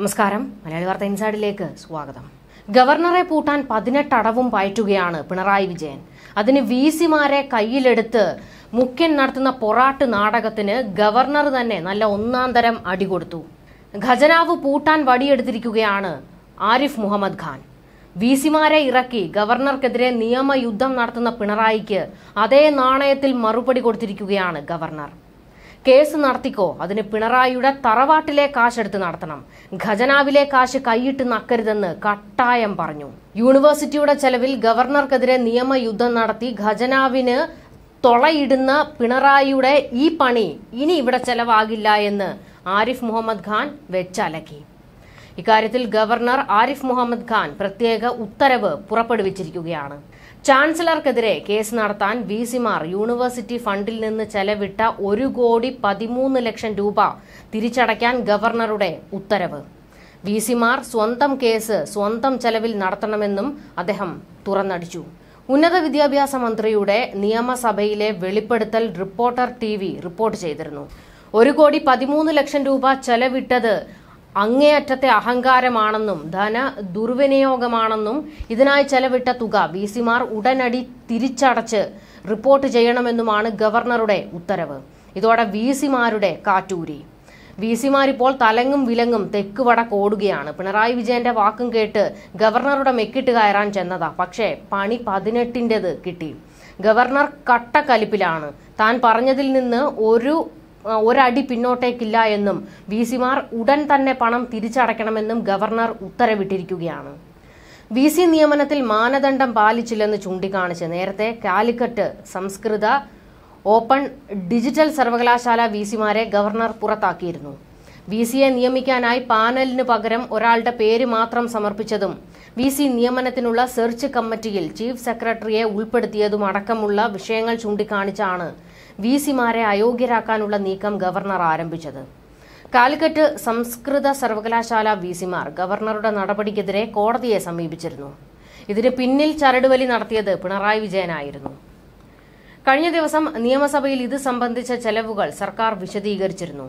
നമസ്കാരം മലയാളി വാർത്ത ഇൻസൈഡിലേക്ക് സ്വാഗതം ഗവർണറെ പൂട്ടാൻ പതിനെട്ട് അടവും പയറ്റുകയാണ് പിണറായി വിജയൻ അതിന് വി സിമാരെ കയ്യിലെടുത്ത് മുഖ്യൻ നടത്തുന്ന പൊറാട്ട് നാടകത്തിന് ഗവർണർ തന്നെ നല്ല ഒന്നാം തരം കൊടുത്തു ഖജനാവ് പൂട്ടാൻ വടിയെടുത്തിരിക്കുകയാണ് ആരിഫ് മുഹമ്മദ് ഖാൻ വി സിമാരെ ഇറക്കി ഗവർണർക്കെതിരെ നിയമയുദ്ധം നടത്തുന്ന പിണറായിക്ക് അതേ നാണയത്തിൽ മറുപടി കൊടുത്തിരിക്കുകയാണ് ഗവർണർ കേസ് നടത്തിക്കോ അതിന് പിണറായിയുടെ തറവാട്ടിലെ കാശെടുത്ത് നടത്തണം ഖജനാവിലെ കാശ് കൈയിട്ട് നക്കരുതെന്ന് കട്ടായം പറഞ്ഞു യൂണിവേഴ്സിറ്റിയുടെ ചെലവിൽ ഗവർണർക്കെതിരെ നിയമയുദ്ധം നടത്തി ഖജനാവിന് തൊളയിടുന്ന പിണറായിയുടെ ഈ പണി ഇനി ഇവിടെ ചെലവാകില്ല എന്ന് ആരിഫ് മുഹമ്മദ് ഖാൻ വെച്ചലക്കി ഇക്കാര്യത്തിൽ ഗവർണർ ആരിഫ് മുഹമ്മദ് ഖാൻ പ്രത്യേക ഉത്തരവ് പുറപ്പെടുവിച്ചിരിക്കുകയാണ് ചാൻസലർക്കെതിരെ കേസ് നടത്താൻ വി സിമാർ യൂണിവേഴ്സിറ്റി ഫണ്ടിൽ നിന്ന് ചെലവിട്ട ഒരു കോടി പതിമൂന്ന് ലക്ഷം രൂപ തിരിച്ചടയ്ക്കാൻ ഗവർണറുടെ ഉത്തരവ് വി സിമാർ സ്വന്തം കേസ് സ്വന്തം ചെലവിൽ നടത്തണമെന്നും അദ്ദേഹം തുറന്നടിച്ചു ഉന്നത വിദ്യാഭ്യാസ മന്ത്രിയുടെ നിയമസഭയിലെ വെളിപ്പെടുത്തൽ റിപ്പോർട്ടർ ടി റിപ്പോർട്ട് ചെയ്തിരുന്നു ഒരു കോടി പതിമൂന്ന് ലക്ഷം രൂപ ചെലവിട്ടത് അങ്ങേയറ്റത്തെ അഹങ്കാരമാണെന്നും ധന ദുർവിനിയോഗമാണെന്നും ഇതിനായി ചെലവിട്ട തുക വി സിമാർ ഉടനടി തിരിച്ചടച്ച് റിപ്പോർട്ട് ചെയ്യണമെന്നുമാണ് ഗവർണറുടെ ഉത്തരവ് ഇതോടെ വി സിമാരുടെ കാറ്റൂരി വി സിമാരിപ്പോൾ തലങ്ങും വിലങ്ങും തെക്ക് വടക്ക് ഓടുകയാണ് പിണറായി വിജയന്റെ വാക്കും കേട്ട് ഗവർണറുടെ മെക്കിട്ട് കയറാൻ ചെന്നതാ പക്ഷേ പണി പതിനെട്ടിൻ്റെത് കിട്ടി ഗവർണർ കട്ടക്കലിപ്പിലാണ് താൻ പറഞ്ഞതിൽ നിന്ന് ഒരു ഒരടി പിന്നോട്ടേക്കില്ല എന്നും വി സിമാർ ഉടൻ തന്നെ പണം തിരിച്ചടയ്ക്കണമെന്നും ഗവർണർ ഉത്തരവിട്ടിരിക്കുകയാണ് വി സി നിയമനത്തിൽ മാനദണ്ഡം പാലിച്ചില്ലെന്ന് ചൂണ്ടിക്കാണിച്ച് നേരത്തെ കാലിക്കറ്റ് സംസ്കൃത ഓപ്പൺ ഡിജിറ്റൽ സർവകലാശാല വി സിമാരെ ഗവർണർ പുറത്താക്കിയിരുന്നു വി സിയെ നിയമിക്കാനായി പാനലിന് പകരം ഒരാളുടെ പേര് മാത്രം സമർപ്പിച്ചതും വി സി നിയമനത്തിനുള്ള സെർച്ച് കമ്മിറ്റിയിൽ ചീഫ് സെക്രട്ടറിയെ ഉൾപ്പെടുത്തിയതുമടക്കമുള്ള അടക്കമുള്ള വിഷയങ്ങൾ ചൂണ്ടിക്കാണിച്ചാണ് വി സിമാരെ അയോഗ്യരാക്കാനുള്ള നീക്കം ഗവർണർ ആരംഭിച്ചത് കാലിക്കറ്റ് സംസ്കൃത സർവകലാശാല വി സിമാർ ഗവർണറുടെ നടപടിക്കെതിരെ കോടതിയെ സമീപിച്ചിരുന്നു ഇതിന് പിന്നിൽ ചരടുവലി നടത്തിയത് പിണറായി വിജയനായിരുന്നു കഴിഞ്ഞ ദിവസം നിയമസഭയിൽ ഇത് സംബന്ധിച്ച ചെലവുകൾ സർക്കാർ വിശദീകരിച്ചിരുന്നു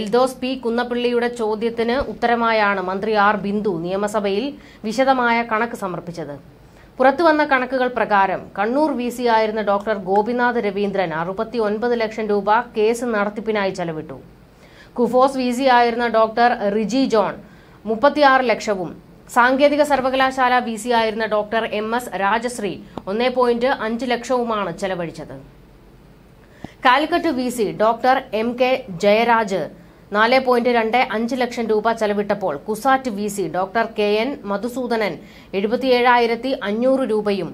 എൽദോസ് പി കുന്നപ്പിള്ളിയുടെ ചോദ്യത്തിന് ഉത്തരമായാണ് മന്ത്രി ആർ ബിന്ദു നിയമസഭയിൽ വിശദമായ കണക്ക് സമർപ്പിച്ചത് പുറത്തുവന്ന കണക്കുകൾ പ്രകാരം കണ്ണൂർ വി സി ആയിരുന്ന ഡോക്ടർ ഗോപിനാഥ് രവീന്ദ്രൻ അറുപത്തി ഒൻപത് ലക്ഷം രൂപ കേസ് നടത്തിപ്പിനായി ചെലവിട്ടു കുഫോസ് വി സി ആയിരുന്ന ഡോക്ടർ റിജി ജോൺ മുപ്പത്തിയാറ് ലക്ഷവും സാങ്കേതിക സർവകലാശാല വി സി ആയിരുന്ന ഡോക്ടർ എം എസ് രാജശ്രീ ഒന്നേ പോയിന്റ് അഞ്ച് ലക്ഷവുമാണ് ചെലവഴിച്ചത് Calicut V C doctor M K Jayaraj നാല് പോയിന്റ് രണ്ട് അഞ്ച് ലക്ഷം രൂപ ചെലവിട്ടപ്പോൾ CUSAT V C doctor K N Madhusoodanan എഴുപത്തിയേഴായിരത്തി അഞ്ഞൂറ് രൂപയും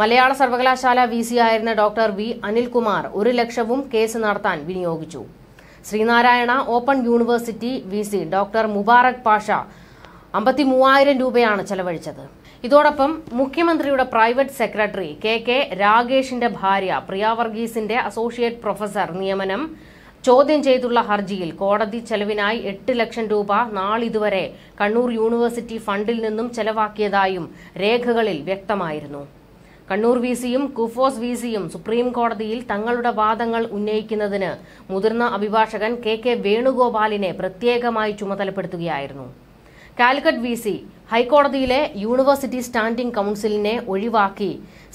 മലയാള സർവകലാശാല വി സി ആയിരുന്ന ഡോക്ടർ വി അനിൽകുമാർ ഒരു ലക്ഷവും കേസ് നടത്താൻ വിനിയോഗിച്ചു Sreenarayana open university V C doctor Mubarak Pasha അമ്പത്തി മൂവായിരം രൂപയാണ് ചെലവഴിച്ചത് ഇതോടൊപ്പം മുഖ്യമന്ത്രിയുടെ പ്രൈവറ്റ് സെക്രട്ടറി കെ കെ രാഗേഷിന്റെ ഭാര്യ പ്രിയ വർഗീസിന്റെ അസോസിയേറ്റ് പ്രൊഫസർ നിയമനം ചോദ്യം ചെയ്തുള്ള ഹർജിയിൽ കോടതി ചെലവിനായി എട്ട് ലക്ഷം രൂപ നാളിതുവരെ കണ്ണൂർ യൂണിവേഴ്സിറ്റി ഫണ്ടിൽ നിന്നും ചെലവാക്കിയതായും രേഖകളിൽ വ്യക്തമായിരുന്നു കണ്ണൂർ വി സിയും കുഫോസ് വി സിയും സുപ്രീം കോടതിയിൽ തങ്ങളുടെ വാദങ്ങൾ ഉന്നയിക്കുന്നതിന് മുതിർന്ന അഭിഭാഷകൻ കെ കെ വേണുഗോപാലിനെ പ്രത്യേകമായി ചുമതലപ്പെടുത്തുകയായിരുന്നു കാലിക്കറ്റ് വി സി ഹൈക്കോടതിയിലെ യൂണിവേഴ്സിറ്റി സ്റ്റാൻഡിംഗ് കൌൺസിലിനെ ഒഴിവാക്കി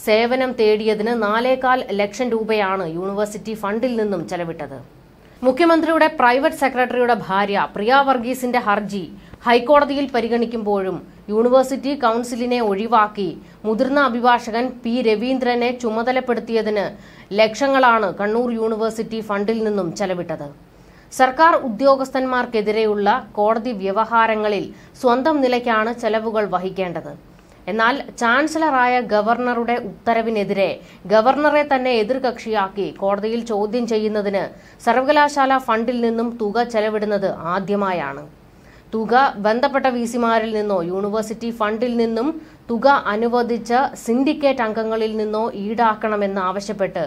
സേവനം തേടിയതിന് നാലേകാൽ ലക്ഷം രൂപയാണ് യൂണിവേഴ്സിറ്റി ഫണ്ടിൽ നിന്നും ചെലവിട്ടത് മുഖ്യമന്ത്രിയുടെ പ്രൈവറ്റ് സെക്രട്ടറിയുടെ ഭാര്യ പ്രിയ വർഗീസിന്റെ ഹർജി ഹൈക്കോടതിയിൽ പരിഗണിക്കുമ്പോഴും യൂണിവേഴ്സിറ്റി കൗൺസിലിനെ ഒഴിവാക്കി മുതിർന്ന അഭിഭാഷകൻ പി രവീന്ദ്രനെ ചുമതലപ്പെടുത്തിയതിന് ലക്ഷങ്ങളാണ് കണ്ണൂർ യൂണിവേഴ്സിറ്റി ഫണ്ടിൽ നിന്നും ചെലവിട്ടത് സർക്കാർ ഉദ്യോഗസ്ഥന്മാർക്കെതിരെയുള്ള കോടതി വ്യവഹാരങ്ങളിൽ സ്വന്തം നിലയ്ക്കാണ് ചെലവുകൾ വഹിക്കേണ്ടത് എന്നാൽ ചാൻസലറായ ഗവർണറുടെ ഉത്തരവിനെതിരെ ഗവർണറെ തന്നെ എതിർകക്ഷിയാക്കി കോടതിയിൽ ചോദ്യം ചെയ്യുന്നതിന് സർവകലാശാല ഫണ്ടിൽ നിന്നും തുക ചെലവിടുന്നത് ആദ്യമായാണ് തുക ബന്ധപ്പെട്ട സിമാരിൽ നിന്നോ യൂണിവേഴ്സിറ്റി ഫണ്ടിൽ നിന്നും തുക അനുവദിച്ച സിൻഡിക്കേറ്റ് അംഗങ്ങളിൽ നിന്നോ ഈടാക്കണമെന്ന് ആവശ്യപ്പെട്ട്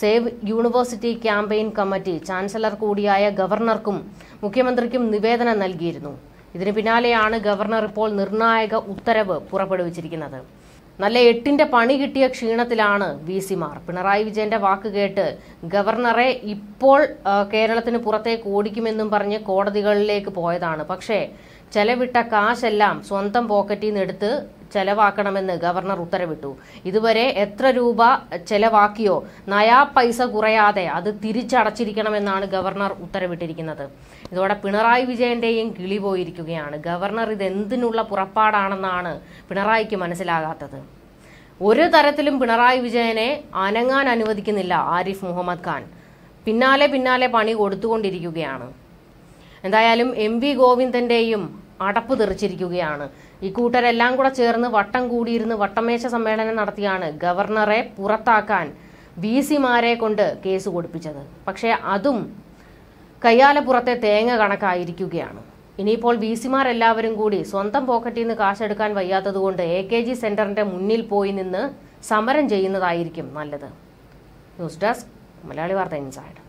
save university campaign committee chancellor കൂടിയായ ഗവർണർക്കും മുഖ്യമന്ത്രിക്കും നിവേദനം നൽകിയിരുന്നു ഇതിന് പിന്നാലെയാണ് ഗവർണർ ഇപ്പോൾ നിർണായക ഉത്തരവ് പുറപ്പെടുവിച്ചിരിക്കുന്നത് നല്ല എട്ടിന്റെ പണി കിട്ടിയ ക്ഷീണത്തിലാണ് വി സിമാർ പിണറായി വിജയന്റെ വാക്ക് കേട്ട് ഗവർണറെ ഇപ്പോൾ കേരളത്തിന് പുറത്തേക്ക് ഓടിക്കുമെന്നും പറഞ്ഞ് കോടതികളിലേക്ക് പോയതാണ് പക്ഷേ ചെലവിട്ട കാശെല്ലാം സ്വന്തം പോക്കറ്റിൽ നിന്ന് എടുത്ത് ചെലവാക്കണമെന്ന് ഗവർണർ ഉത്തരവിട്ടു ഇതുവരെ എത്ര രൂപ ചെലവാക്കിയോ നയാ പൈസ കുറയാതെ അത് തിരിച്ചടച്ചിരിക്കണമെന്നാണ് ഗവർണർ ഉത്തരവിട്ടിരിക്കുന്നത് ഇതോടെ പിണറായി വിജയന്റെയും കിളി പോയിരിക്കുകയാണ് ഗവർണർ ഇത് എന്തിനുള്ള പുറപ്പാടാണെന്നാണ് പിണറായിക്ക് മനസ്സിലാകാത്തത് ഒരു തരത്തിലും പിണറായി വിജയനെ അനങ്ങാൻ അനുവദിക്കുന്നില്ല ആരിഫ് മുഹമ്മദ് ഖാൻ പിന്നാലെ പിന്നാലെ പണി കൊടുത്തുകൊണ്ടിരിക്കുകയാണ് എന്തായാലും എം വി ഗോവിന്ദന്റെയും അടപ്പ് തെറിച്ചിരിക്കുകയാണ് ഇക്കൂട്ടരെല്ലാം കൂടെ ചേർന്ന് വട്ടം കൂടിയിരുന്ന് വട്ടമേശ സമ്മേളനം നടത്തിയാണ് ഗവർണറെ പുറത്താക്കാൻ വി സിമാരെ കൊണ്ട് കേസ് കൊടുപ്പിച്ചത് പക്ഷേ അതും കയ്യാലപ്പുറത്തെ തേങ്ങ കണക്കായിരിക്കുകയാണ് ഇനിയിപ്പോൾ വി സിമാരെല്ലാവരും കൂടി സ്വന്തം പോക്കറ്റിൽ നിന്ന് കാശെടുക്കാൻ വയ്യാത്തതുകൊണ്ട് എ കെ ജി സെൻറ്ററിൻ്റെ മുന്നിൽ പോയി നിന്ന് സമരം ചെയ്യുന്നതായിരിക്കും നല്ലത് ന്യൂസ് ഡെസ്ക് മലയാളി വാർത്ത ഇൻസൈഡ്